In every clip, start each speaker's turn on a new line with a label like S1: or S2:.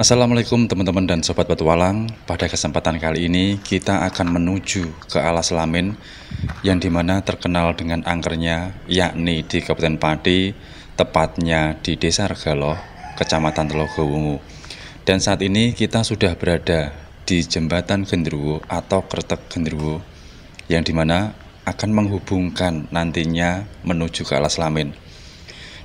S1: Assalamualaikum teman-teman dan sobat petualang. Pada kesempatan kali ini kita akan menuju ke Alas Lamin yang dimana terkenal dengan angkernya yakni di Kabupaten Pati, tepatnya di Desa Regaloh, Kecamatan Telogowungu. Dan saat ini kita sudah berada di Jembatan Gendruwo atau Kretek Gendruwo yang dimana akan menghubungkan nantinya menuju ke Alas Lamin.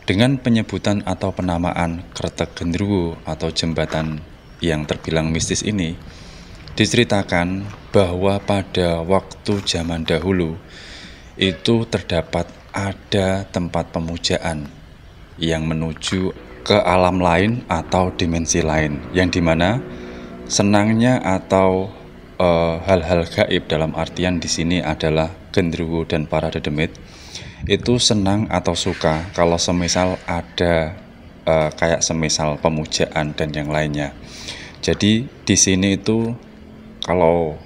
S1: Dengan penyebutan atau penamaan Kretek Gendruwo atau jembatan yang terbilang mistis ini, diceritakan bahwa pada waktu zaman dahulu itu terdapat ada tempat pemujaan yang menuju ke alam lain atau dimensi lain, yang dimana senangnya atau eh, hal-hal e, gaib dalam artian di sini adalah Gendruwo dan para dedemit itu senang atau suka kalau semisal ada uh, kayak semisal pemujaan dan yang lainnya. Jadi di sini itu kalau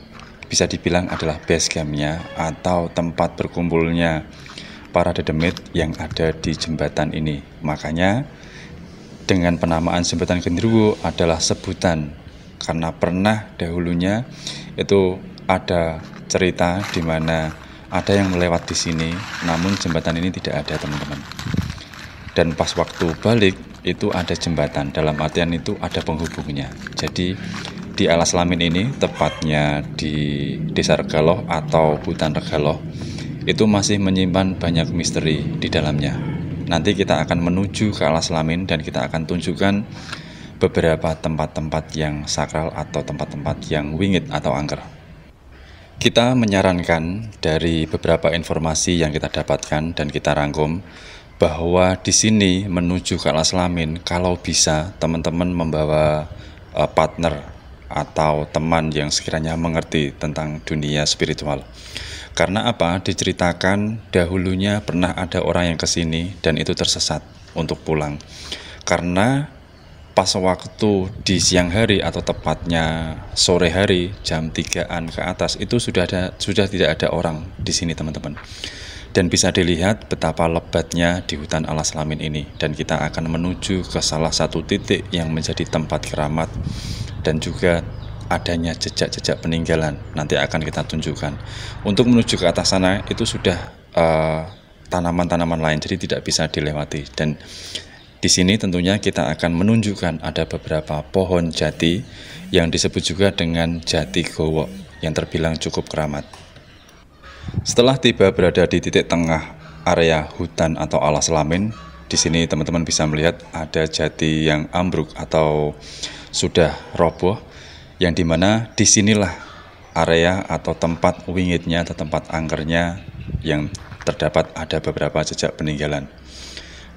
S1: bisa dibilang adalah base campnya atau tempat berkumpulnya para dedemit yang ada di jembatan ini. Makanya dengan penamaan jembatan Gendruwo adalah sebutan karena pernah dahulunya itu ada cerita di mana ada yang melewat di sini, namun jembatan ini tidak ada teman-teman. Dan pas waktu balik itu ada jembatan, dalam artian itu ada penghubungnya. Jadi di alas lamin ini, tepatnya di desa Regaloh atau hutan Regaloh, itu masih menyimpan banyak misteri di dalamnya. Nanti kita akan menuju ke alas lamin dan kita akan tunjukkan beberapa tempat-tempat yang sakral atau tempat-tempat yang wingit atau angker. Kita menyarankan dari beberapa informasi yang kita dapatkan dan kita rangkum bahwa di sini menuju ke Lamin kalau bisa teman-teman membawa eh, partner atau teman yang sekiranya mengerti tentang dunia spiritual. Karena apa? Diceritakan dahulunya pernah ada orang yang kesini dan itu tersesat untuk pulang. Karena pas waktu di siang hari atau tepatnya sore hari jam 3-an ke atas itu sudah ada sudah tidak ada orang di sini teman-teman. Dan bisa dilihat betapa lebatnya di hutan alas lamin ini dan kita akan menuju ke salah satu titik yang menjadi tempat keramat dan juga adanya jejak-jejak peninggalan nanti akan kita tunjukkan. Untuk menuju ke atas sana itu sudah eh, tanaman-tanaman uh, tanaman -tanaman lain jadi tidak bisa dilewati dan di sini tentunya kita akan menunjukkan ada beberapa pohon jati yang disebut juga dengan jati gowo yang terbilang cukup keramat. Setelah tiba berada di titik tengah area hutan atau alas lamin, di sini teman-teman bisa melihat ada jati yang ambruk atau sudah roboh yang dimana disinilah area atau tempat wingitnya atau tempat angkernya yang terdapat ada beberapa jejak peninggalan.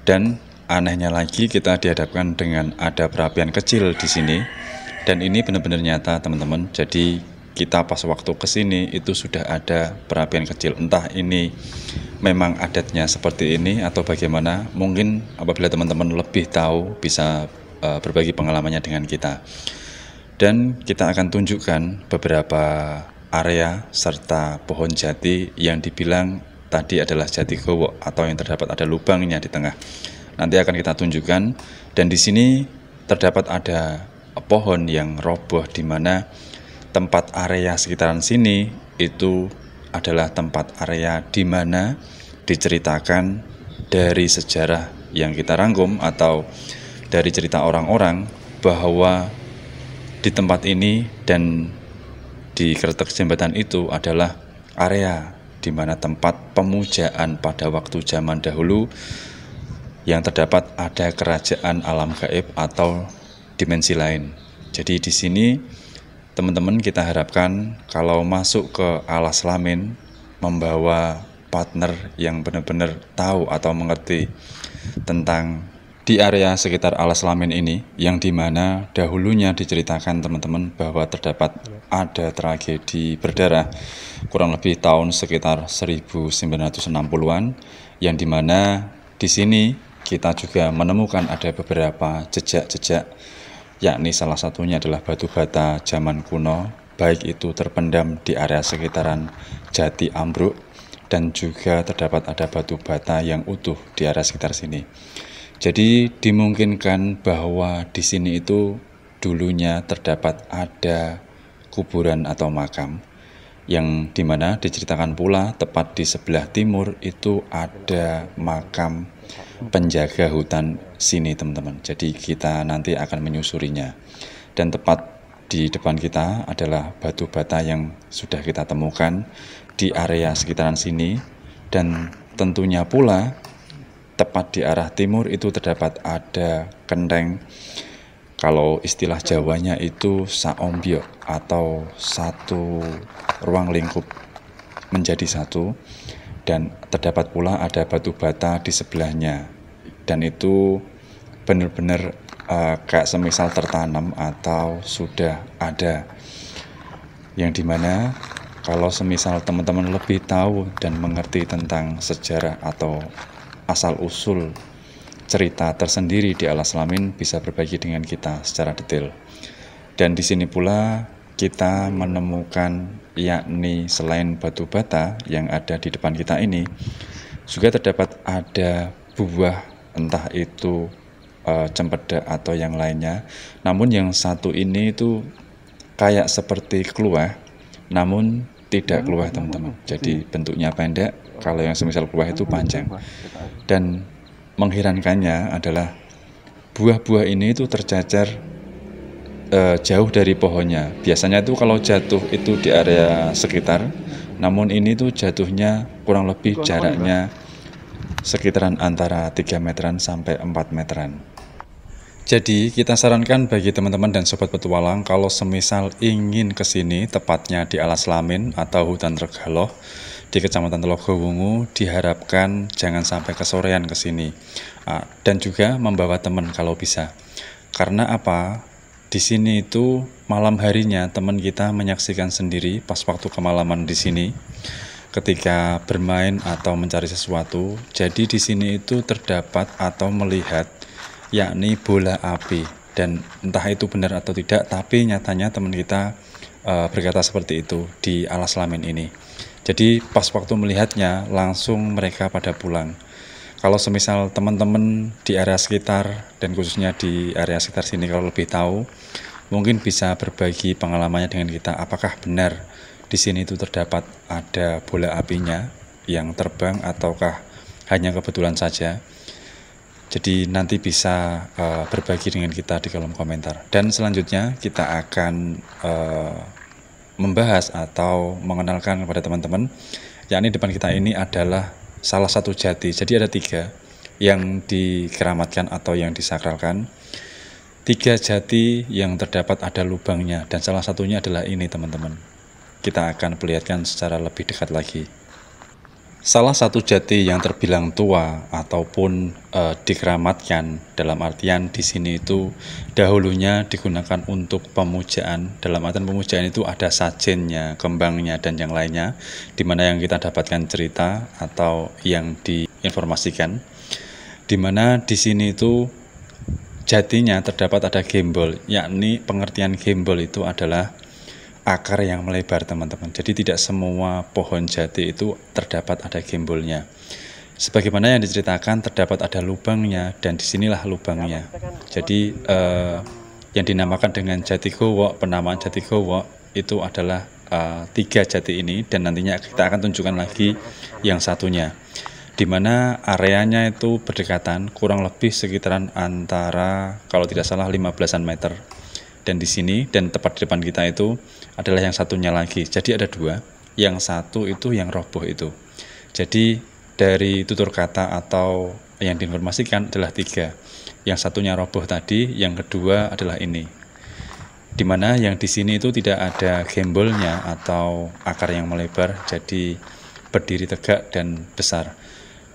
S1: Dan Anehnya lagi kita dihadapkan dengan ada perapian kecil di sini dan ini benar-benar nyata teman-teman. Jadi kita pas waktu ke sini itu sudah ada perapian kecil. Entah ini memang adatnya seperti ini atau bagaimana. Mungkin apabila teman-teman lebih tahu bisa eh, berbagi pengalamannya dengan kita. Dan kita akan tunjukkan beberapa area serta pohon jati yang dibilang tadi adalah jati gowok atau yang terdapat ada lubangnya di tengah nanti akan kita tunjukkan dan di sini terdapat ada pohon yang roboh di mana tempat area sekitaran sini itu adalah tempat area di mana diceritakan dari sejarah yang kita rangkum atau dari cerita orang-orang bahwa di tempat ini dan di kertek jembatan itu adalah area di mana tempat pemujaan pada waktu zaman dahulu yang terdapat ada kerajaan alam gaib atau dimensi lain. Jadi di sini teman-teman kita harapkan kalau masuk ke alas lamin membawa partner yang benar-benar tahu atau mengerti tentang di area sekitar alas lamin ini yang dimana dahulunya diceritakan teman-teman bahwa terdapat ada tragedi berdarah kurang lebih tahun sekitar 1960-an yang dimana di sini kita juga menemukan ada beberapa jejak-jejak, yakni salah satunya adalah batu bata zaman kuno, baik itu terpendam di area sekitaran Jati Ambruk, dan juga terdapat ada batu bata yang utuh di area sekitar sini. Jadi dimungkinkan bahwa di sini itu dulunya terdapat ada kuburan atau makam yang dimana diceritakan pula tepat di sebelah timur itu ada makam penjaga hutan sini teman-teman. Jadi kita nanti akan menyusurinya. Dan tepat di depan kita adalah batu bata yang sudah kita temukan di area sekitaran sini dan tentunya pula tepat di arah timur itu terdapat ada kendeng kalau istilah Jawanya itu saombio atau satu ruang lingkup menjadi satu dan terdapat pula ada batu bata di sebelahnya dan itu benar-benar uh, kayak semisal tertanam atau sudah ada yang dimana kalau semisal teman-teman lebih tahu dan mengerti tentang sejarah atau asal-usul cerita tersendiri di alas lamin bisa berbagi dengan kita secara detail. Dan di sini pula kita menemukan yakni selain batu bata yang ada di depan kita ini juga terdapat ada buah entah itu e, eh, cempeda atau yang lainnya namun yang satu ini itu kayak seperti keluah namun tidak keluah teman-teman jadi hmm. bentuknya pendek kalau yang semisal keluah itu panjang gitu dan mengherankannya adalah buah-buah ini itu tercacar uh, jauh dari pohonnya. Biasanya itu kalau jatuh itu di area sekitar, namun ini tuh jatuhnya kurang lebih jaraknya sekitaran antara 3 meteran sampai 4 meteran. Jadi kita sarankan bagi teman-teman dan sobat petualang kalau semisal ingin ke sini tepatnya di Alas Lamin atau hutan Regaloh di Kecamatan Telogowungu diharapkan jangan sampai kesorean ke sini ah, dan juga membawa teman kalau bisa. Karena apa? di sini itu malam harinya teman kita menyaksikan sendiri pas waktu kemalaman di sini ketika bermain atau mencari sesuatu. Jadi di sini itu terdapat atau melihat yakni bola api dan entah itu benar atau tidak tapi nyatanya teman kita e, berkata seperti itu di alas lamin ini. Jadi pas waktu melihatnya langsung mereka pada pulang kalau semisal teman-teman di area sekitar dan khususnya di area sekitar sini kalau lebih tahu mungkin bisa berbagi pengalamannya dengan kita apakah benar di sini itu terdapat ada bola apinya yang terbang ataukah hanya kebetulan saja jadi nanti bisa uh, berbagi dengan kita di kolom komentar dan selanjutnya kita akan uh, membahas atau mengenalkan kepada teman-teman yakni depan kita ini adalah salah satu jati. Jadi ada tiga yang dikeramatkan atau yang disakralkan. Tiga jati yang terdapat ada lubangnya dan salah satunya adalah ini teman-teman. Kita akan perlihatkan secara lebih dekat lagi. Salah satu jati yang terbilang tua ataupun e, dikeramatkan dalam artian di sini itu dahulunya digunakan untuk pemujaan. Dalam artian pemujaan itu ada sajennya, kembangnya dan yang lainnya di mana yang kita dapatkan cerita atau yang diinformasikan. Di mana di sini itu jatinya terdapat ada gembol, yakni pengertian gembol itu adalah akar yang melebar teman-teman. Jadi tidak semua pohon jati itu terdapat ada gembolnya. Sebagaimana yang diceritakan terdapat ada lubangnya dan disinilah lubangnya. Jadi eh, yang dinamakan dengan jati gowok, penamaan jati gowok itu adalah eh, tiga jati ini dan nantinya kita akan tunjukkan lagi yang satunya di mana areanya itu berdekatan kurang lebih sekitaran antara kalau tidak salah 15-an meter dan di sini dan tepat di depan kita itu adalah yang satunya lagi. Jadi ada dua, yang satu itu yang roboh itu. Jadi dari tutur kata atau yang diinformasikan adalah tiga. Yang satunya roboh tadi, yang kedua adalah ini. Dimana yang di sini itu tidak ada gembolnya atau akar yang melebar, jadi berdiri tegak dan besar.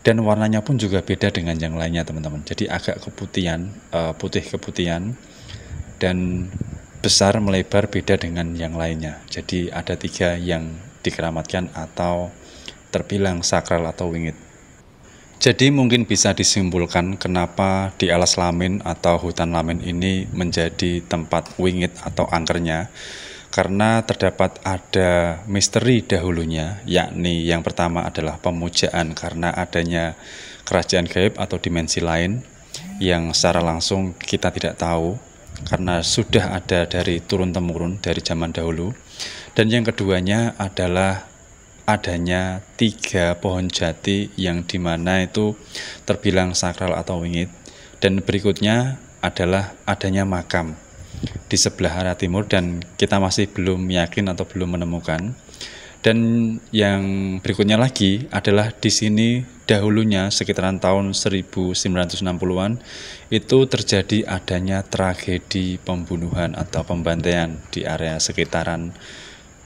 S1: Dan warnanya pun juga beda dengan yang lainnya teman-teman. Jadi agak keputihan, eh, putih keputihan dan besar melebar beda dengan yang lainnya. Jadi ada tiga yang dikeramatkan atau terbilang sakral atau wingit. Jadi mungkin bisa disimpulkan kenapa di alas lamin atau hutan lamin ini menjadi tempat wingit atau angkernya karena terdapat ada misteri dahulunya yakni yang pertama adalah pemujaan karena adanya kerajaan gaib atau dimensi lain yang secara langsung kita tidak tahu karena sudah ada dari turun temurun dari zaman dahulu dan yang keduanya adalah adanya tiga pohon jati yang dimana itu terbilang sakral atau wingit dan berikutnya adalah adanya makam di sebelah arah timur dan kita masih belum yakin atau belum menemukan dan yang berikutnya lagi adalah di sini dahulunya sekitaran tahun 1960-an itu terjadi adanya tragedi pembunuhan atau pembantaian di area sekitaran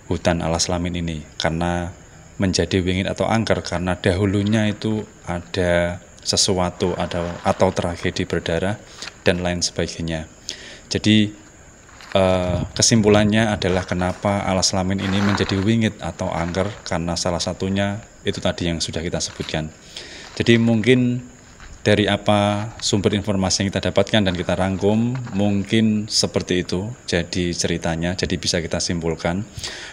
S1: hutan alas lamin ini karena menjadi wingit atau angker karena dahulunya itu ada sesuatu ada atau tragedi berdarah dan lain sebagainya. Jadi Eh, kesimpulannya adalah kenapa alas lamin ini menjadi wingit atau angker karena salah satunya itu tadi yang sudah kita sebutkan. Jadi mungkin dari apa sumber informasi yang kita dapatkan dan kita rangkum mungkin seperti itu jadi ceritanya jadi bisa kita simpulkan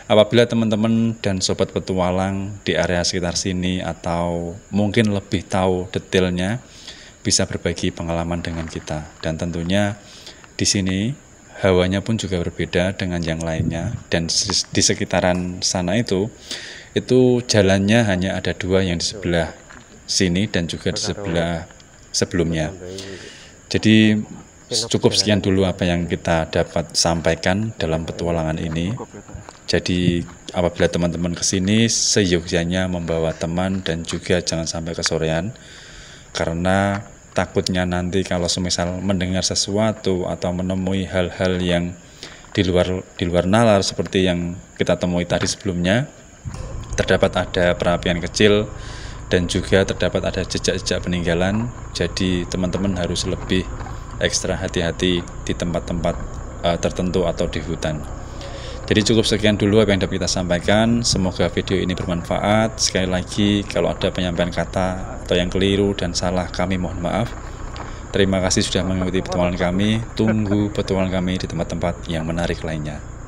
S1: apabila teman-teman dan sobat petualang di area sekitar sini atau mungkin lebih tahu detailnya bisa berbagi pengalaman dengan kita dan tentunya di sini hawanya pun juga berbeda dengan yang lainnya dan di sekitaran sana itu itu jalannya hanya ada dua yang di sebelah sini dan juga di sebelah sebelumnya jadi cukup sekian dulu apa yang kita dapat sampaikan dalam petualangan ini jadi apabila teman-teman kesini seyogyanya membawa teman dan juga jangan sampai kesorean karena takutnya nanti kalau semisal mendengar sesuatu atau menemui hal-hal yang di luar di luar nalar seperti yang kita temui tadi sebelumnya terdapat ada perapian kecil dan juga terdapat ada jejak-jejak peninggalan jadi teman-teman harus lebih ekstra hati-hati di tempat-tempat uh, tertentu atau di hutan. Jadi cukup sekian dulu apa yang dapat kita sampaikan. Semoga video ini bermanfaat. Sekali lagi kalau ada penyampaian kata atau yang keliru dan salah kami mohon maaf. Terima kasih sudah mengikuti petualangan kami. Tunggu petualangan kami di tempat-tempat yang menarik lainnya.